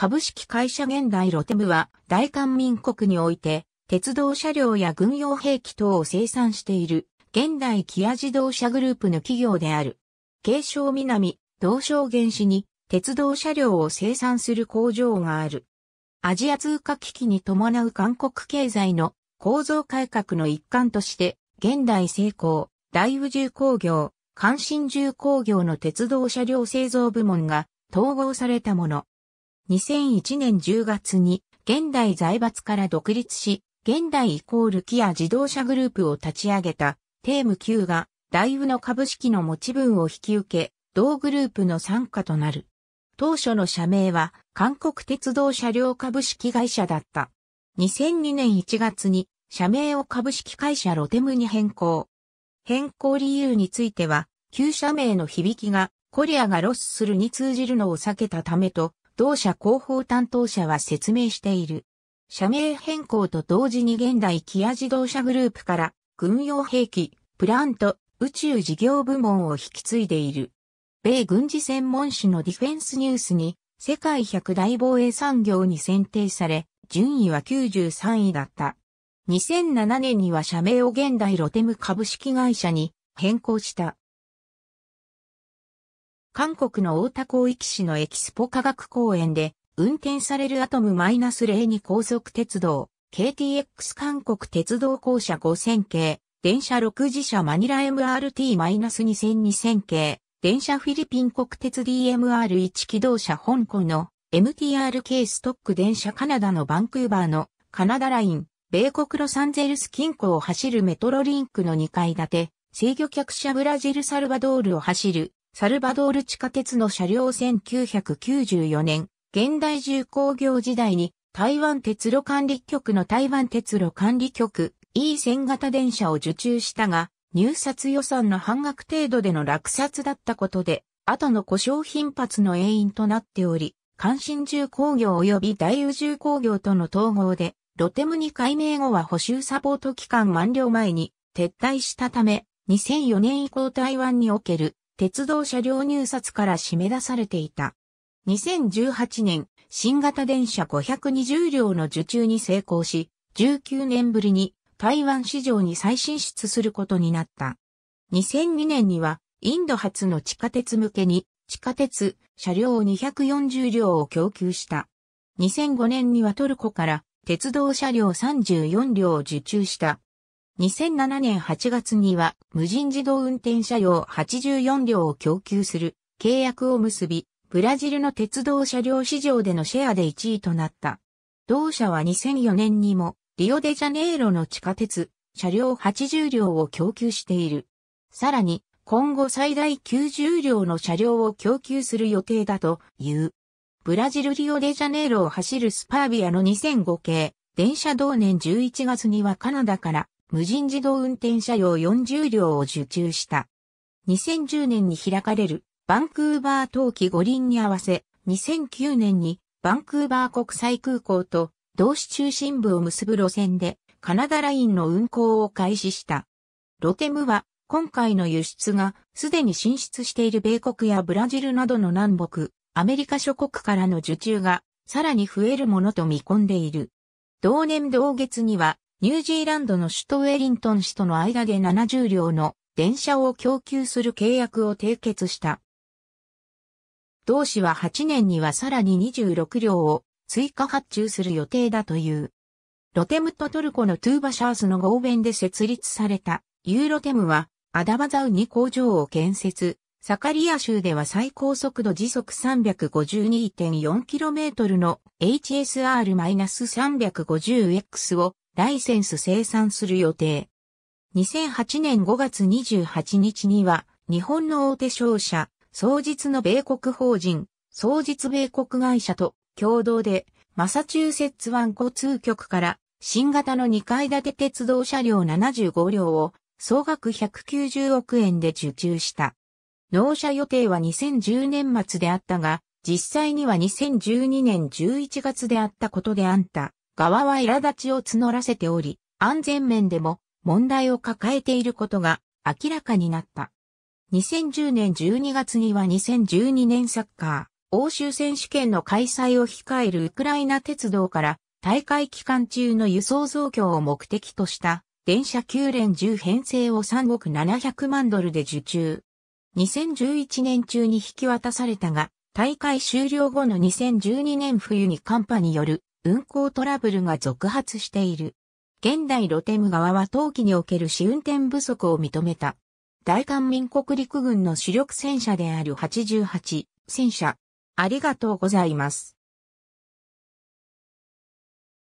株式会社現代ロテムは大韓民国において鉄道車両や軍用兵器等を生産している現代キア自動車グループの企業である。慶尚南、同証原市に鉄道車両を生産する工場がある。アジア通貨危機に伴う韓国経済の構造改革の一環として現代成功、大宇宙工業、関心重工業の鉄道車両製造部門が統合されたもの。2001年10月に現代財閥から独立し、現代イコールキア自動車グループを立ち上げたテーム Q が大イの株式の持ち分を引き受け、同グループの参加となる。当初の社名は韓国鉄道車両株式会社だった。2002年1月に社名を株式会社ロテムに変更。変更理由については、旧社名の響きがコリアがロスするに通じるのを避けたためと同社広報担当者は説明している。社名変更と同時に現代キア自動車グループから軍用兵器、プラント、宇宙事業部門を引き継いでいる。米軍事専門誌のディフェンスニュースに世界100大防衛産業に選定され、順位は93位だった。2007年には社名を現代ロテム株式会社に変更した。韓国の大田広域市のエキスポ科学公園で、運転されるアトム -02 高速鉄道、KTX 韓国鉄道公社5000系、電車6次車マニラ MRT-2000-2000 系、電車フィリピン国鉄 DMR1 機動車香港の MTRK ストック電車カナダのバンクーバーのカナダライン、米国ロサンゼルス近郊を走るメトロリンクの2階建て、制御客車ブラジルサルバドールを走るサルバドール地下鉄の車両1994年、現代重工業時代に台湾鉄路管理局の台湾鉄路管理局 E 1 0 0 0型電車を受注したが、入札予算の半額程度での落札だったことで、後の故障頻発の原因となっており、関心重工業及び大宇重工業との統合で、ロテムに改名後は補修サポート期間満了前に撤退したため、2004年以降台湾における鉄道車両入札から締め出されていた。2018年、新型電車520両の受注に成功し、19年ぶりに台湾市場に再進出することになった。2002年には、インド発の地下鉄向けに、地下鉄、車両240両を供給した。2005年にはトルコから鉄道車両34両を受注した。2007年8月には無人自動運転車両84両を供給する契約を結び、ブラジルの鉄道車両市場でのシェアで1位となった。同社は2004年にもリオデジャネイロの地下鉄車両80両を供給している。さらに今後最大90両の車両を供給する予定だという。ブラジルリオデジャネイロを走るスパービアの2005系電車同年11月にはカナダから無人自動運転車用40両を受注した。2010年に開かれるバンクーバー冬季五輪に合わせ、2009年にバンクーバー国際空港と同市中心部を結ぶ路線でカナダラインの運行を開始した。ロテムは今回の輸出がすでに進出している米国やブラジルなどの南北、アメリカ諸国からの受注がさらに増えるものと見込んでいる。同年同月にはニュージーランドの首都ウェリントン市との間で70両の電車を供給する契約を締結した。同市は8年にはさらに26両を追加発注する予定だという。ロテムとトルコのトゥーバシャースの合弁で設立されたユーロテムはアダバザウに工場を建設。サカリア州では最高速度時速 352.4km の HSR-350X をライセンス生産する予定。2008年5月28日には、日本の大手商社、創実の米国法人、創実米国会社と共同で、マサチューセッツ湾交通局から新型の2階建て鉄道車両75両を総額190億円で受注した。納車予定は2010年末であったが、実際には2012年11月であったことであんた。側は苛立ちを募らせており、安全面でも問題を抱えていることが明らかになった。2010年12月には2012年サッカー、欧州選手権の開催を控えるウクライナ鉄道から大会期間中の輸送増強を目的とした電車9連10編成を3億700万ドルで受注。2011年中に引き渡されたが、大会終了後の2012年冬に寒波による運行トラブルが続発している。現代ロテム側は冬季における試運転不足を認めた。大韓民国陸軍の主力戦車である88戦車。ありがとうございます。